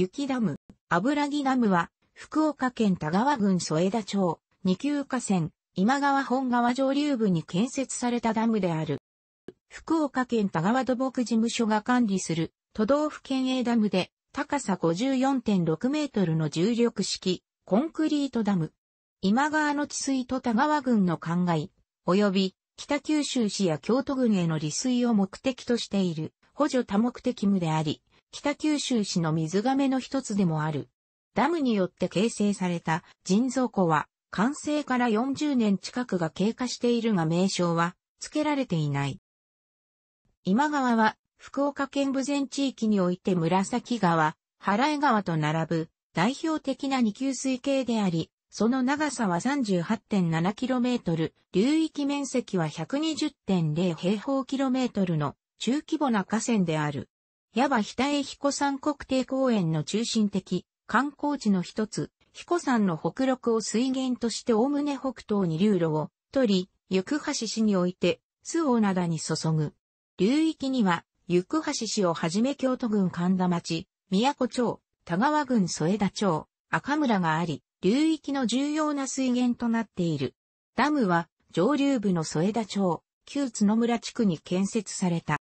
雪ダム、油木ダムは、福岡県田川郡添田町、二級河川、今川本川上流部に建設されたダムである。福岡県田川土木事務所が管理する都道府県営ダムで高さ54.6メートルの重力式コンクリートダム。今川の治水と田川郡の灌漑、及び北九州市や京都郡への利水を目的としている補助多目的務であり、北九州市の水亀の一つでもある。ダムによって形成された人造湖は、完成から40年近くが経過しているが名称は付けられていない。今川は福岡県部前地域において紫川、原江川と並ぶ代表的な二級水系であり、その長さは 38.7km、流域面積は120.0平方キロメートルの中規模な河川である。矢場北へ彦山国定公園の中心的観光地の一つ、彦山の北麓を水源としておおむね北東に流路を取り、行橋市において、周央灘に注ぐ。流域には、行橋市をはじめ京都郡神田町、宮古町、田川郡添田町、赤村があり、流域の重要な水源となっている。ダムは、上流部の添田町、旧角村地区に建設された。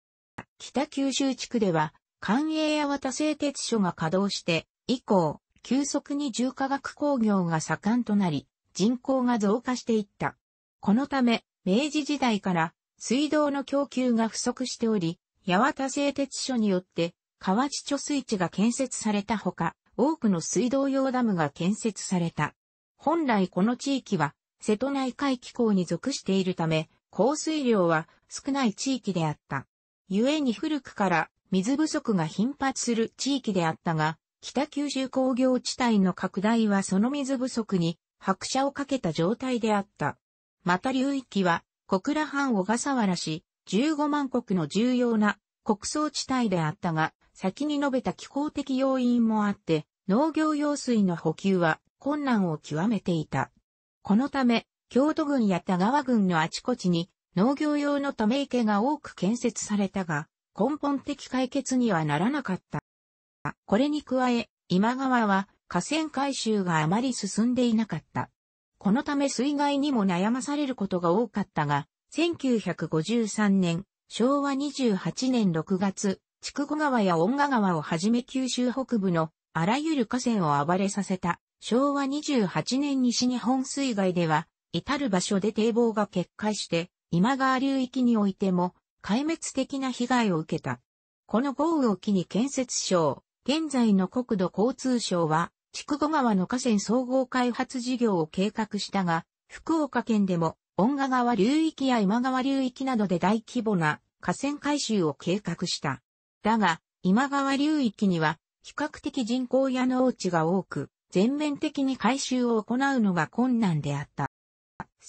北九州地区では、関営八幡製鉄所が稼働して、以降、急速に重化学工業が盛んとなり、人口が増加していった。このため、明治時代から水道の供給が不足しており、八幡製鉄所によって河内貯水池が建設されたほか、多くの水道用ダムが建設された。本来この地域は瀬戸内海気候に属しているため、降水量は少ない地域であった。故に古くから水不足が頻発する地域であったが、北九州工業地帯の拡大はその水不足に拍車をかけた状態であった。また流域は小倉藩小笠原市15万国の重要な国葬地帯であったが、先に述べた気候的要因もあって、農業用水の補給は困難を極めていた。このため、京都郡や田川郡のあちこちに農業用のため池が多く建設されたが、根本的解決にはならなかった。これに加え、今川は河川改修があまり進んでいなかった。このため水害にも悩まされることが多かったが、1953年、昭和28年6月、筑後川や恩賀川をはじめ九州北部のあらゆる河川を暴れさせた昭和28年西日本水害では、至る場所で堤防が決壊して、今川流域においても壊滅的な被害を受けた。この豪雨を機に建設省、現在の国土交通省は、筑後川の河川総合開発事業を計画したが、福岡県でも、恩賀川流域や今川流域などで大規模な河川改修を計画した。だが、今川流域には、比較的人口や農地が多く、全面的に改修を行うのが困難であった。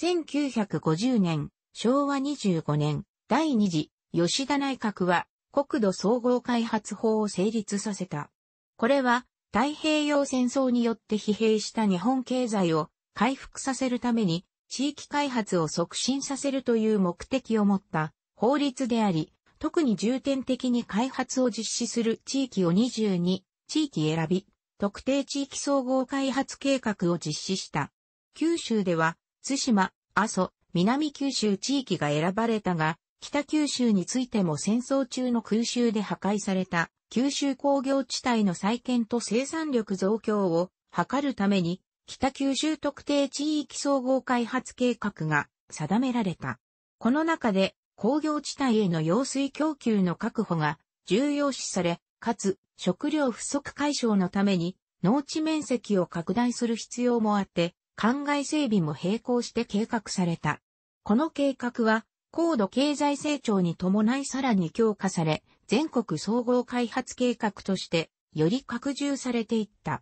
1950年、昭和25年、第2次、吉田内閣は、国土総合開発法を成立させた。これは、太平洋戦争によって疲弊した日本経済を回復させるために、地域開発を促進させるという目的を持った法律であり、特に重点的に開発を実施する地域を22地域選び、特定地域総合開発計画を実施した。九州では、津島、阿蘇、南九州地域が選ばれたが、北九州についても戦争中の空襲で破壊された九州工業地帯の再建と生産力増強を図るために北九州特定地域総合開発計画が定められた。この中で工業地帯への用水供給の確保が重要視され、かつ食料不足解消のために農地面積を拡大する必要もあって、灌漑整備も並行して計画された。この計画は高度経済成長に伴いさらに強化され、全国総合開発計画として、より拡充されていった。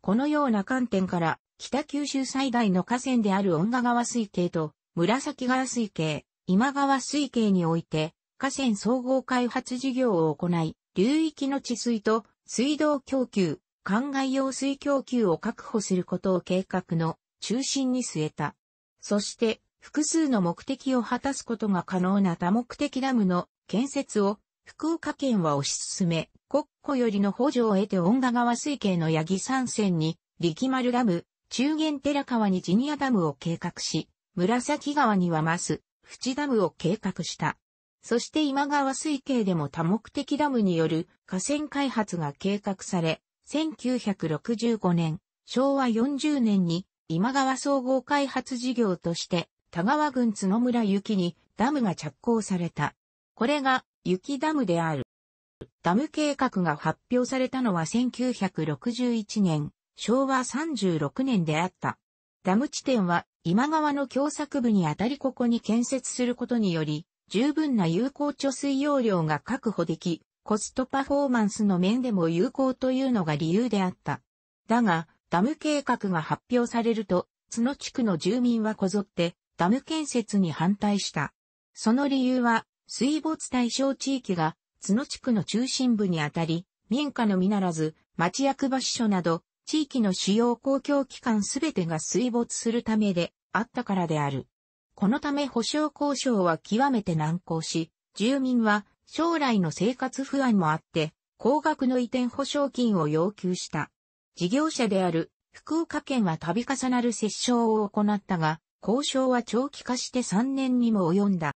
このような観点から、北九州最大の河川である恩賀川水系と、紫川水系、今川水系において、河川総合開発事業を行い、流域の治水と水道供給、灌漑用水供給を確保することを計画の中心に据えた。そして、複数の目的を果たすことが可能な多目的ダムの建設を福岡県は推し進め、国庫よりの補助を得て恩賀川水系の八木山線に力丸ダム、中原寺川にジニアダムを計画し、紫川には増、す淵ダムを計画した。そして今川水系でも多目的ダムによる河川開発が計画され、1965年、昭和40年に今川総合開発事業として田川郡角村行きにダムが着工された。これが雪ダムである。ダム計画が発表されたのは1961年、昭和36年であった。ダム地点は今川の共作部にあたりここに建設することにより、十分な有効貯水容量が確保でき、コストパフォーマンスの面でも有効というのが理由であった。だが、ダム計画が発表されると、角地区の住民はこぞって、ダム建設に反対した。その理由は、水没対象地域が、角地区の中心部にあたり、民家のみならず、町役場所など、地域の主要公共機関すべてが水没するためであったからである。このため保障交渉は極めて難航し、住民は将来の生活不安もあって、高額の移転保証金を要求した。事業者である福岡県は度重なる折衝を行ったが、交渉は長期化して3年にも及んだ。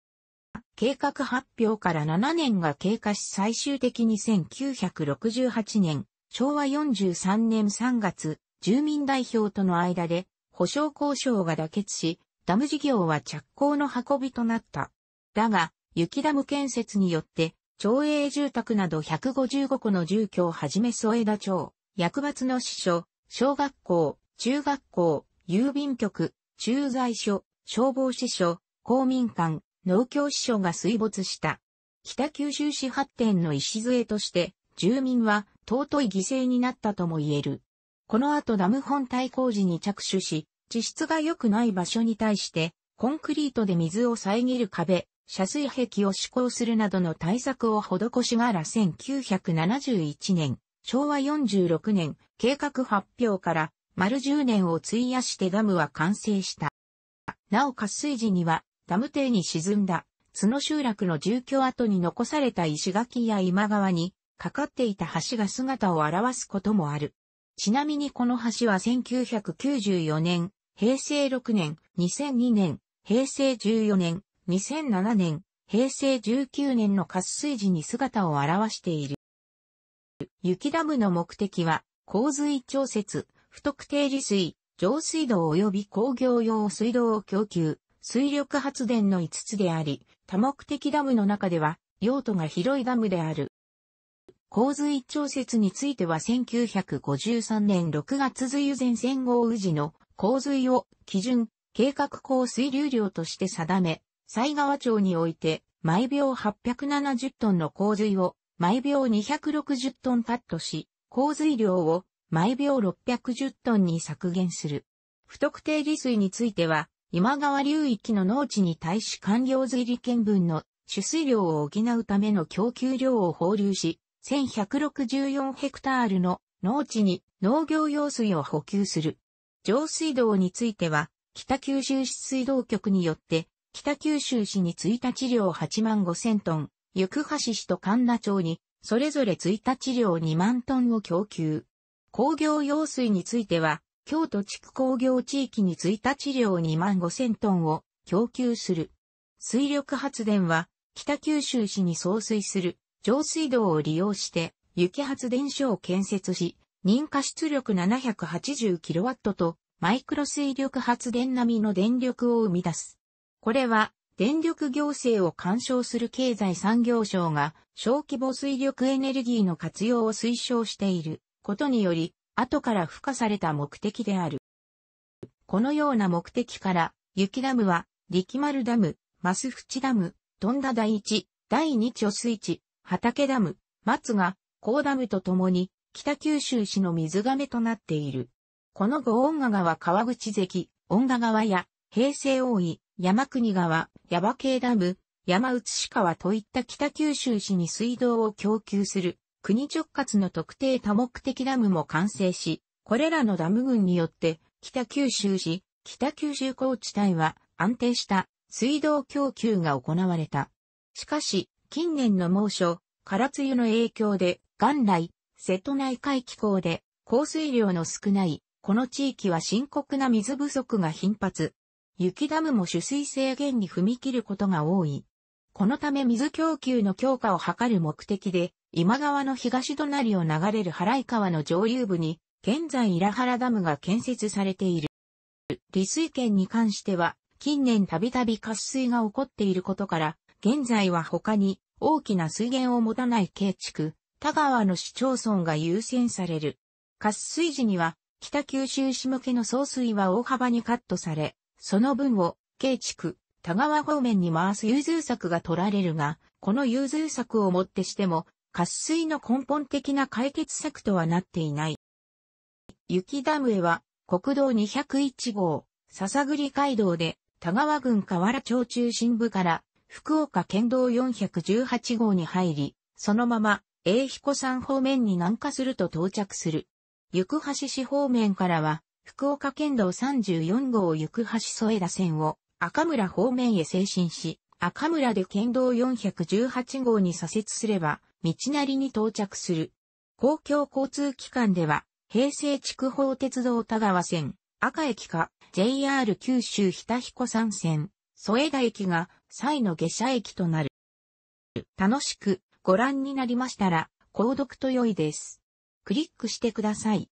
計画発表から7年が経過し最終的に1968年、昭和43年3月、住民代表との間で保証交渉が妥結し、ダム事業は着工の運びとなった。だが、雪ダム建設によって、町営住宅など155個の住居をはじめ添田町、役罰の支所、小学校、中学校、郵便局、駐在所、消防支所、公民館、農協支所が水没した。北九州市発展の礎として、住民は尊い犠牲になったとも言える。この後ダム本体工事に着手し、地質が良くない場所に対して、コンクリートで水を遮る壁、遮水壁を施行するなどの対策を施しがら1971年、昭和46年、計画発表から丸10年を費やしてダムは完成した。なお滑水時には、ダム堤に沈んだ、角集落の住居跡に残された石垣や今川に、かかっていた橋が姿を現すこともある。ちなみにこの橋は1994年、平成6年、2002年、平成14年、2007年、平成19年の滑水時に姿を現している。雪ダムの目的は、洪水調節、不特定利水、上水道及び工業用水道を供給、水力発電の5つであり、多目的ダムの中では、用途が広いダムである。洪水調節については1953年6月梅雨前戦号宇治の洪水を基準、計画降水流量として定め、西川町において、毎秒870トンの洪水を、毎秒260トンパッとし、洪水量を毎秒610トンに削減する。不特定利水については、今川流域の農地に対し完了水利県分の取水量を補うための供給量を放流し、1164ヘクタールの農地に農業用水を補給する。上水道については、北九州市水道局によって、北九州市に1日量8万5千トン、行橋市と神田町に、それぞれ1日量2万トンを供給。工業用水については、京都地区工業地域に1日量2万5000トンを供給する。水力発電は、北九州市に送水する上水道を利用して、雪発電所を建設し、認可出力 780kW とマイクロ水力発電並みの電力を生み出す。これは、電力行政を干渉する経済産業省が小規模水力エネルギーの活用を推奨していることにより、後から付加された目的である。このような目的から、雪ダムは、力丸ダム、マスフチダム、富田第一、第二貯水池、畑ダム、松が、高ダムとともに、北九州市の水亀となっている。この後恩賀川川口関、恩賀川や、平成大井、山国川、矢場系ダム、山内川といった北九州市に水道を供給する国直轄の特定多目的ダムも完成し、これらのダム群によって、北九州市、北九州高地帯は安定した水道供給が行われた。しかし、近年の猛暑、空梅雨の影響で、元来、瀬戸内海気候で、降水量の少ない、この地域は深刻な水不足が頻発。雪ダムも取水制限に踏み切ることが多い。このため水供給の強化を図る目的で、今川の東隣を流れる原井川の上流部に、現在イ原ダムが建設されている。利水圏に関しては、近年たびたび渇水が起こっていることから、現在は他に大きな水源を持たない慶築、田川の市町村が優先される。渇水時には、北九州市向けの総水は大幅にカットされ、その分を、慶築、田川方面に回す融通策が取られるが、この融通策をもってしても、渇水の根本的な解決策とはなっていない。雪ダムへは、国道201号、笹栗街道で、田川郡河原町中心部から、福岡県道418号に入り、そのまま、栄彦山方面に南下すると到着する。行橋市方面からは、福岡県道34号行橋添田線を赤村方面へ精進し、赤村で県道418号に左折すれば、道なりに到着する。公共交通機関では、平成筑豊鉄道田川線、赤駅か JR 九州日田彦山線、添田駅が、際の下車駅となる。楽しくご覧になりましたら、購読と良いです。クリックしてください。